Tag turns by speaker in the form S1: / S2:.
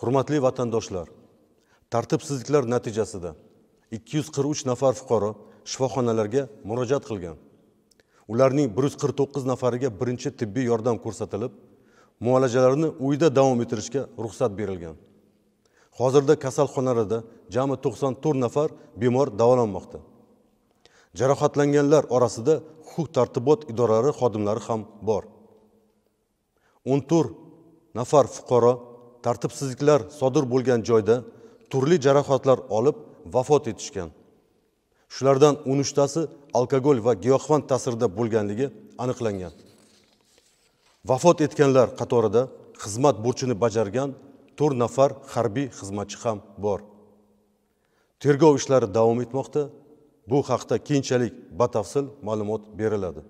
S1: hurmatli vatandoshlar tartibsizliklar natijasida 243 nafar fuqaro shifoxonalarga murojaat qilgan ularning 149 nafariga birinchi tibbiy yordam ko'rsatilib muolajalarini uyda davom ettirishga ruxsat berilgan hozirda kasalxonalarda jami 94 nafar bemor davolanmoqda jarohatlanganlar orasida huquq tartibot idoralari xodimlari ham bor 14 nafar fuqaro tartibsizliklar sodir bo'lgan joyda turli jarohatlar olib vafot etishgan shulardan o'n uchtasi alkogol va giyohvand ta'sirida bo'lganligi aniqlangan vafot etganlar qatorida xizmat burchini bajargan to'rt nafar harbiy xizmatchi ham bor tergov ishlari davom etmoqda bu haqda keyinchalik batafsil ma'lumot beriladi